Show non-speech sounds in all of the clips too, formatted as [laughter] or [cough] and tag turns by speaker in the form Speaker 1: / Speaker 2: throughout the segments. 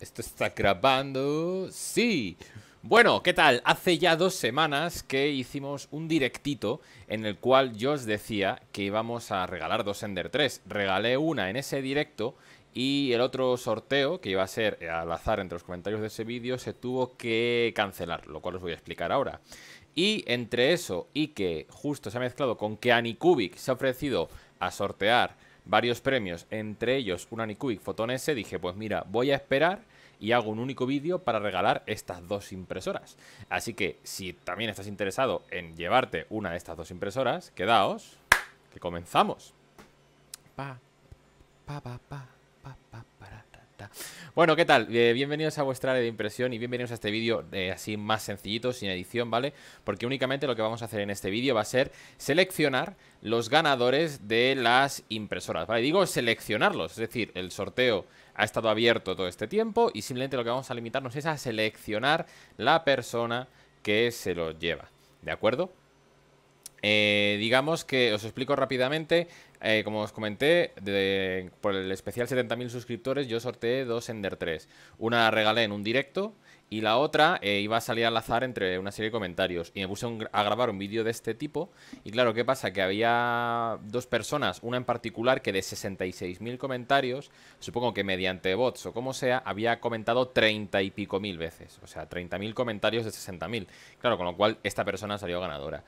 Speaker 1: Esto está grabando. Sí. Bueno, ¿qué tal? Hace ya dos semanas que hicimos un directito en el cual yo os decía que íbamos a regalar dos Ender 3. Regalé una en ese directo y el otro sorteo, que iba a ser al azar entre los comentarios de ese vídeo, se tuvo que cancelar, lo cual os voy a explicar ahora. Y entre eso y que justo se ha mezclado con que Anikubic se ha ofrecido a sortear varios premios, entre ellos una Anycuic Photon S, dije, pues mira, voy a esperar y hago un único vídeo para regalar estas dos impresoras. Así que si también estás interesado en llevarte una de estas dos impresoras, quedaos, que comenzamos. Pa, pa, pa, pa, pa, pa, para. Bueno, ¿qué tal? Eh, bienvenidos a vuestra área de impresión y bienvenidos a este vídeo eh, así más sencillito, sin edición, ¿vale? Porque únicamente lo que vamos a hacer en este vídeo va a ser seleccionar los ganadores de las impresoras, ¿vale? Digo seleccionarlos, es decir, el sorteo ha estado abierto todo este tiempo y simplemente lo que vamos a limitarnos es a seleccionar la persona que se lo lleva, ¿de acuerdo? Eh, digamos que os explico rápidamente. Eh, como os comenté, por el especial 70.000 suscriptores yo sorteé dos Ender 3. Una regalé en un directo y la otra eh, iba a salir al azar entre una serie de comentarios. Y me puse a grabar un vídeo de este tipo. Y claro, ¿qué pasa? Que había dos personas, una en particular que de 66.000 comentarios, supongo que mediante bots o como sea, había comentado 30 y pico mil veces. O sea, 30.000 comentarios de 60.000. Claro, con lo cual esta persona salió ganadora.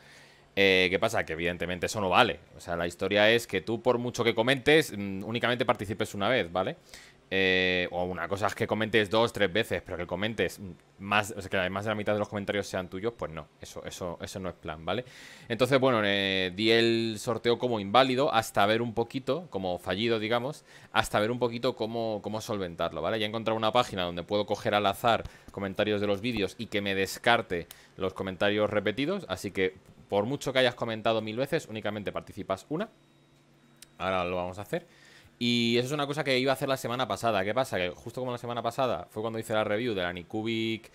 Speaker 1: Eh, ¿Qué pasa? Que evidentemente eso no vale. O sea, la historia es que tú, por mucho que comentes, mm, únicamente participes una vez, ¿vale? Eh, o una cosa es que comentes dos, tres veces, pero que comentes más, que más de la mitad de los comentarios sean tuyos, pues no, eso, eso, eso no es plan, ¿vale? Entonces, bueno, eh, di el sorteo como inválido hasta ver un poquito, como fallido, digamos, hasta ver un poquito cómo, cómo solventarlo, ¿vale? Ya he encontrado una página donde puedo coger al azar comentarios de los vídeos y que me descarte los comentarios repetidos, así que por mucho que hayas comentado mil veces, únicamente participas una. Ahora lo vamos a hacer. Y eso es una cosa que iba a hacer la semana pasada. ¿Qué pasa? Que justo como la semana pasada fue cuando hice la review de la Nikubik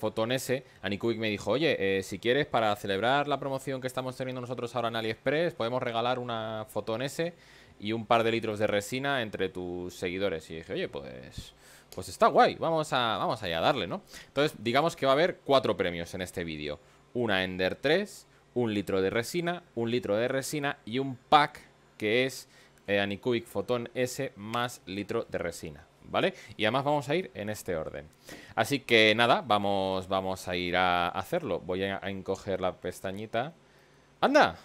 Speaker 1: Photon eh, S, me dijo, oye, eh, si quieres, para celebrar la promoción que estamos teniendo nosotros ahora en AliExpress, podemos regalar una Photon S y un par de litros de resina entre tus seguidores. Y dije, oye, pues... Pues está guay, vamos, a, vamos allá a darle, ¿no? Entonces, digamos que va a haber cuatro premios en este vídeo. Una Ender 3, un litro de resina, un litro de resina y un pack que es eh, fotón S más litro de resina. ¿Vale? Y además vamos a ir en este orden. Así que nada, vamos, vamos a ir a hacerlo. Voy a, encoger la pestañita. ¡Anda!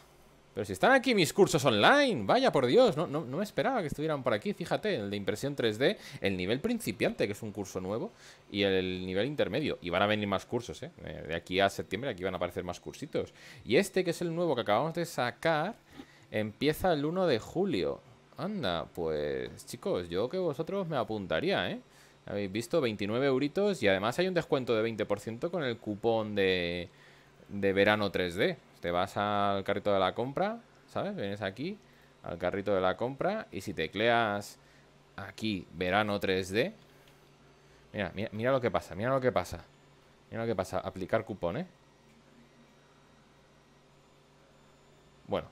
Speaker 1: Pero si están aquí mis cursos online, vaya por Dios, no, no, no, me esperaba que estuvieran por aquí, fíjate, el de impresión 3D, el nivel principiante, que es un curso nuevo, y el nivel intermedio. Y van a venir más cursos, ¿eh? ¿eh? De aquí a septiembre aquí van a aparecer más cursitos. Y este, que es el nuevo que acabamos de sacar, empieza el 1 de julio. Anda, pues chicos, yo que vosotros me apuntaría, ¿eh? Habéis visto, 29 euritos y además hay un descuento de 20% con el cupón de, de verano 3D. Te vas al carrito de la compra, ¿sabes? Vienes aquí al carrito de la compra y si tecleas aquí verano 3D, mira, mira, lo que pasa, mira lo que pasa. Mira lo que pasa, aplicar cupón, ¿eh? Bueno,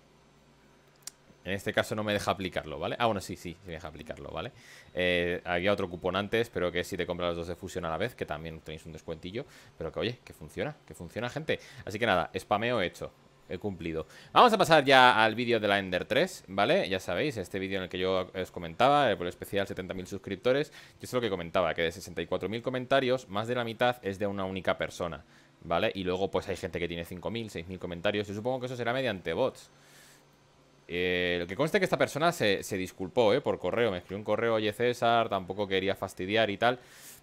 Speaker 1: en este caso no me deja aplicarlo, ¿vale? Ah, bueno, sí, sí, me deja aplicarlo, ¿vale? Eh, había otro cupón antes, pero que si te compras los dos de fusión a la vez, que también tenéis un descuentillo. Pero que, oye, que funciona, que funciona, gente. Así que nada, spameo hecho. He cumplido. Vamos a pasar ya al vídeo de la Ender 3, ¿vale? Ya sabéis, este vídeo en el que yo os comentaba, eh, por el especial 70.000 suscriptores, yo es lo que comentaba, que de 64.000 comentarios, más de la mitad es de una única persona, ¿vale? Y luego pues hay gente que tiene 5.000, 6.000 comentarios, yo supongo que eso será mediante bots. Eh, lo que es que esta persona se, disculpó eh, por correo, me escribió un correo, oye César, tampoco quería fastidiar y tal.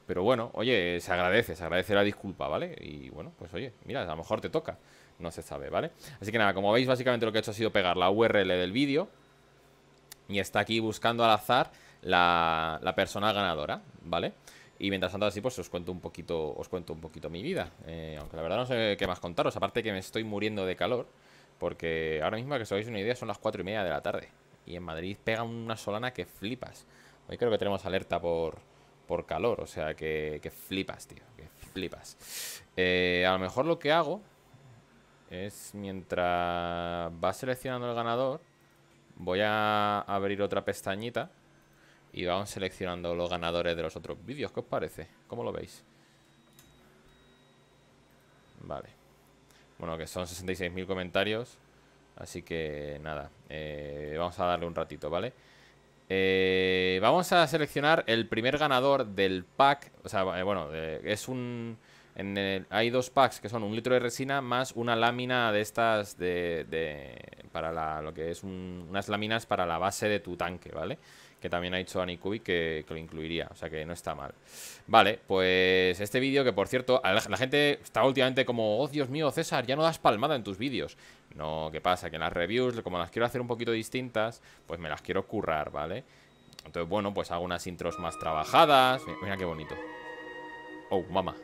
Speaker 1: Pero bueno, oye, se agradece, se agradece la disculpa, ¿vale? Y bueno, pues oye, mira, a lo mejor te toca, no se sabe, ¿vale? Así que nada, como veis, básicamente lo que he hecho ha sido pegar la URL del vídeo y está aquí buscando al azar la, persona ganadora, ¿vale? Y mientras tanto así, pues os cuento un poquito, os cuento un poquito mi vida. Eh, aunque la verdad no sé qué más contaros, aparte que me estoy muriendo de calor. Porque ahora mismo, que os hagáis una idea, son las 4 y media de la tarde. Y en Madrid pega una solana que flipas. Hoy creo que tenemos alerta por, calor, o sea que, flipas, tío. Que flipas. Eh, a lo mejor lo que hago es mientras va seleccionando el ganador, voy a abrir otra pestañita y vamos seleccionando los ganadores de los otros vídeos. ¿Qué os parece? ¿Cómo lo veis? Vale. Bueno, que son 66.000 comentarios. Así que nada, eh, vamos a darle un ratito, ¿vale? Eh, vamos a seleccionar el primer ganador del pack. O sea, eh, bueno, es un... hay dos packs que son un litro de resina más una lámina de estas de para lo que es unas láminas para la base de tu tanque, ¿vale? Que también ha dicho Anikubi que, que lo incluiría, o sea que no está mal. Vale, pues este vídeo que por cierto, la, gente está últimamente como, oh Dios mío César, ya no das palmada en tus vídeos. No, ¿qué pasa? Que en las reviews, como las quiero hacer un poquito distintas, pues me las quiero currar, ¿vale? Entonces, bueno, pues hago unas intros más trabajadas. Mira, qué bonito. Oh, mamá.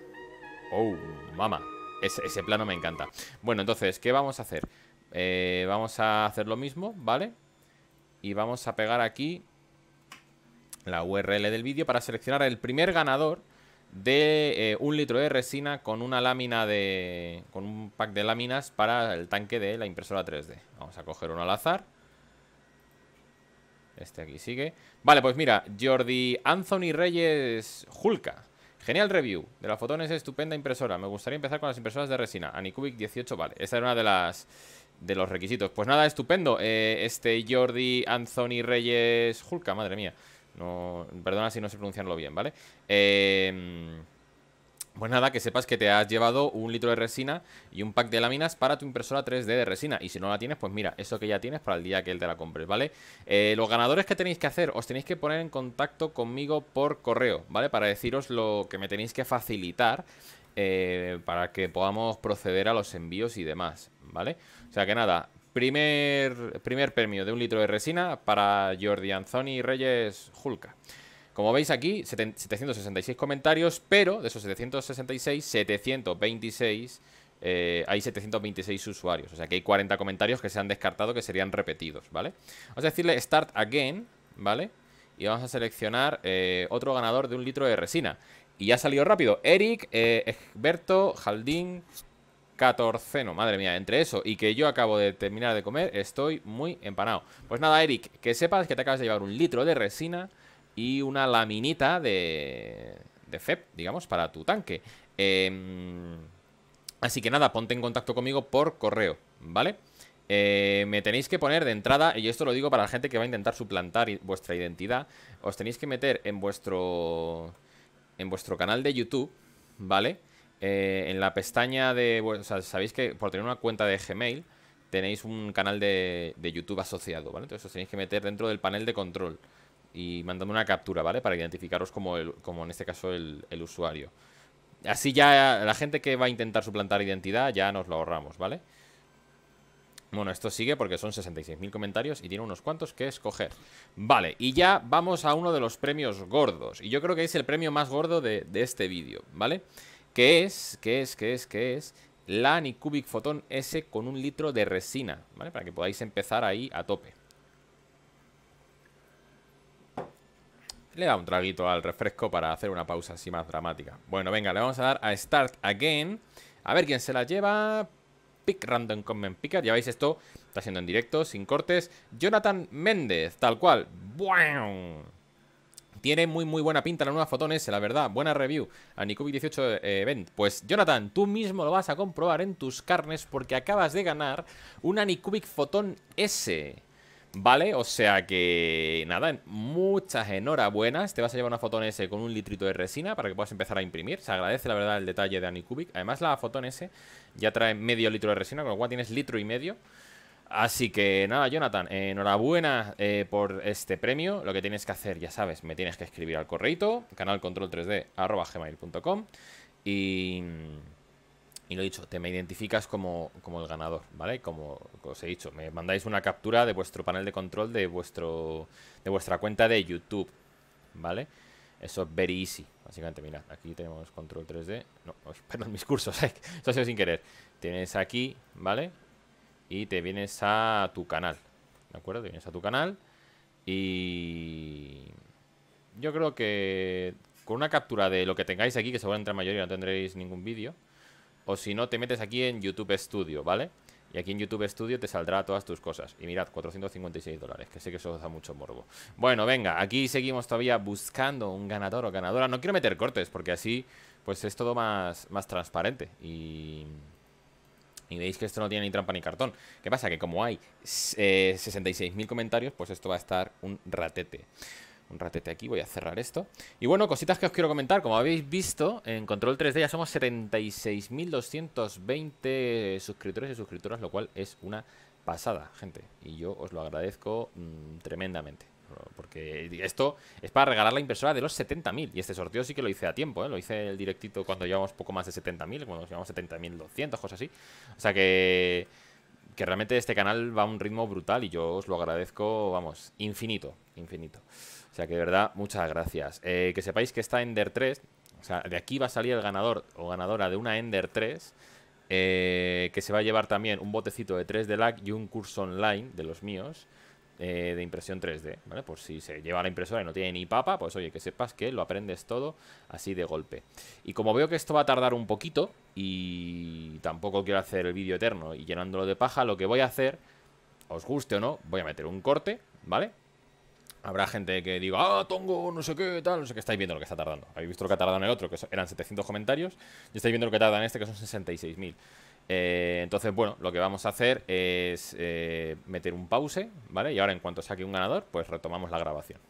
Speaker 1: Oh, mamá. Ese, ese plano me encanta. Bueno, entonces, ¿qué vamos a hacer? Eh, vamos a hacer lo mismo, ¿vale? Y vamos a pegar aquí la URL del vídeo para seleccionar el primer ganador de eh, un litro de resina con una lámina de... con un pack de láminas para el tanque de la impresora 3D. Vamos a coger uno al azar. Este aquí sigue. Vale, pues mira, Jordi Anthony Reyes Julka. Genial review. De la Fotones estupenda impresora. Me gustaría empezar con las impresoras de resina. Anicubic 18, vale. Esta era una de las de los requisitos. Pues nada, estupendo. Eh, este Jordi Anthony Reyes Julka, madre mía. No, perdona si no sé pronunciarlo bien, ¿vale? Em, pues nada, que sepas que te has llevado un litro de resina y un pack de láminas para tu impresora 3D de resina. Y si no la tienes, pues mira, eso que ya tienes para el día que él te la compres, ¿vale? Eh, los ganadores que tenéis que hacer, os tenéis que poner en contacto conmigo por correo, ¿vale? Para deciros lo que me tenéis que facilitar. Eh, para que podamos proceder a los envíos y demás, ¿vale? O sea que nada, primer, primer premio de un litro de resina para Jordi Anzoni Reyes Julka Como veis aquí, 766 comentarios, pero de esos 766, 726... Eh, hay 726 usuarios, o sea que hay 40 comentarios que se han descartado que serían repetidos, ¿vale? Vamos a decirle Start Again, ¿vale? Y vamos a seleccionar eh, otro ganador de un litro de resina. Y ya ha salido rápido. Eric, eh, Egberto, Jaldín, no madre mía, entre eso y que yo acabo de terminar de comer, estoy muy empanado. Pues nada, Eric, que sepas que te acabas de llevar un litro de resina y una laminita de, de FEP, digamos, para tu tanque. Em, así que nada, ponte en contacto conmigo por correo, ¿vale? Eh, me tenéis que poner de entrada, y esto lo digo para la gente que va a intentar suplantar vuestra identidad, os tenéis que meter en vuestro en vuestro canal de YouTube, ¿vale? Eh, en la pestaña de... sabéis que por tener una cuenta de Gmail tenéis un canal de, de, YouTube asociado, ¿vale? Entonces os tenéis que meter dentro del panel de control y mandando una captura, ¿vale? Para identificaros como, el, como en este caso el, usuario. Así ya la gente que va a intentar suplantar identidad ya nos lo ahorramos, ¿vale? vale bueno, esto sigue porque son 66.000 comentarios y tiene unos cuantos que escoger. Vale, y ya vamos a uno de los premios gordos. Y yo creo que es el premio más gordo de, este vídeo, ¿vale? Que es, que es, que es, que es la Cubic Photon S con un litro de resina, ¿vale? Para que podáis empezar ahí a tope. Le da un traguito al refresco para hacer una pausa así más dramática. Bueno, venga, le vamos a dar a Start Again. A ver quién se la lleva. Pick Random Comment Picker. Ya veis, esto está siendo en directo, sin cortes. Jonathan Méndez, tal cual. Tiene muy muy buena pinta la nueva Fotón S, la verdad. Buena review a 18 eh, Event. Pues Jonathan, tú mismo lo vas a comprobar en tus carnes porque acabas de ganar una nikubi Fotón S. ¿Vale? O sea que nada, muchas enhorabuenas. Te vas a llevar una fotón S con un litrito de resina para que puedas empezar a imprimir. Se agradece la verdad el detalle de Anycubic. Además la fotón S ya trae medio litro de resina, con lo cual tienes litro y medio. Así que nada, Jonathan, enhorabuena eh, por este premio. Lo que tienes que hacer, ya sabes, me tienes que escribir al correito, canalcontrol3d.gmail.com y... Y lo he dicho, te me identificas como, el ganador, ¿vale? Como, os he dicho, me mandáis una captura de vuestro panel de control de, vuestro, de vuestra cuenta de YouTube, ¿vale? Eso es very easy, básicamente, mira aquí tenemos control 3D, no, [laughs] perdón, mis cursos, [laughs] eso ha sido sin querer. Tienes aquí, ¿vale? Y te vienes a tu canal, ¿de acuerdo? Te vienes a tu canal y... Yo creo que con una captura de lo que tengáis aquí, que seguramente la mayoría no tendréis ningún vídeo, o si no, te metes aquí en YouTube Studio, ¿vale? Y aquí en YouTube Studio te saldrá todas tus cosas. Y mirad, 456 dólares, que sé que eso da mucho morbo. Bueno, venga, aquí seguimos todavía buscando un ganador o ganadora. No quiero meter cortes, porque así pues es todo más, más transparente. Y, veis que esto no tiene ni trampa ni cartón. ¿Qué pasa? Que como hay 66.000 eh, comentarios, pues esto va a estar un ratete un ratete aquí, voy a cerrar esto. Y bueno, cositas que os quiero comentar. Como habéis visto, en Control 3D ya somos 76.220 suscriptores y suscriptoras, lo cual es una pasada, gente. Y yo os lo agradezco mm, tremendamente. Porque esto es para regalar la impresora de los 70.000. Y este sorteo sí que lo hice a tiempo, ¿eh? Lo hice el directito cuando llevamos poco más de 70.000, cuando llevamos 70.200, cosas así. O sea que... Que realmente este canal va a un ritmo brutal y yo os lo agradezco, vamos, infinito, infinito. O sea que de verdad, muchas gracias. Eh, que sepáis que esta Ender 3, o sea, de aquí va a salir el ganador o ganadora de una Ender 3, eh, que se va a llevar también un botecito de 3D LAC y un curso online de los míos. Eh, de impresión 3D, ¿vale? Pues si se lleva la impresora y no tiene ni papa, pues oye, que sepas que lo aprendes todo así de golpe. Y como veo que esto va a tardar un poquito y tampoco quiero hacer el vídeo eterno y llenándolo de paja, lo que voy a hacer, os guste o no, voy a meter un corte, ¿vale? Habrá gente que diga, ah, Tongo, no sé qué, tal, no sé qué. Estáis viendo lo que está tardando. Habéis visto lo que ha tardado en el otro, que eran 700 comentarios. Y estáis viendo lo que tarda en este, que son 66.000. Eh, entonces, bueno, lo que vamos a hacer es eh, meter un pause, ¿vale? Y ahora en cuanto saque un ganador, pues retomamos la grabación.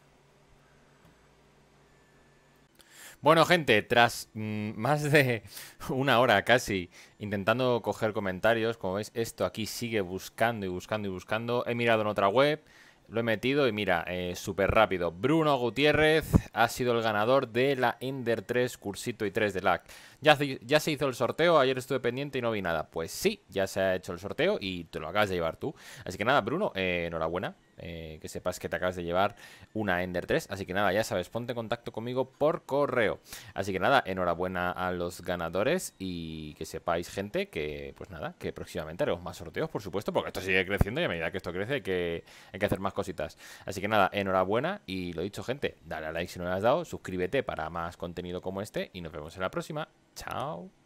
Speaker 1: Bueno, gente, tras mm, más de [laughs] una hora casi intentando coger comentarios, como veis, esto aquí sigue buscando y buscando y buscando. He mirado en otra web, lo he metido y mira, eh, súper rápido. Bruno Gutiérrez ha sido el ganador de la Ender 3 Cursito y 3 de LAC. Ya, ya se hizo el sorteo, ayer estuve pendiente y no vi nada. Pues sí, ya se ha hecho el sorteo y te lo acabas de llevar tú. Así que nada, Bruno, eh, enhorabuena. Eh, que sepas que te acabas de llevar una Ender 3. Así que nada, ya sabes, ponte en contacto conmigo por correo. Así que nada, enhorabuena a los ganadores y que sepáis, gente, que pues nada, que próximamente haremos más sorteos, por supuesto, porque esto sigue creciendo y a medida que esto crece que, hay que hacer más cositas. Así que nada, enhorabuena y lo dicho, gente, dale a like si no lo has dado, suscríbete para más contenido como este y nos vemos en la próxima. Chao.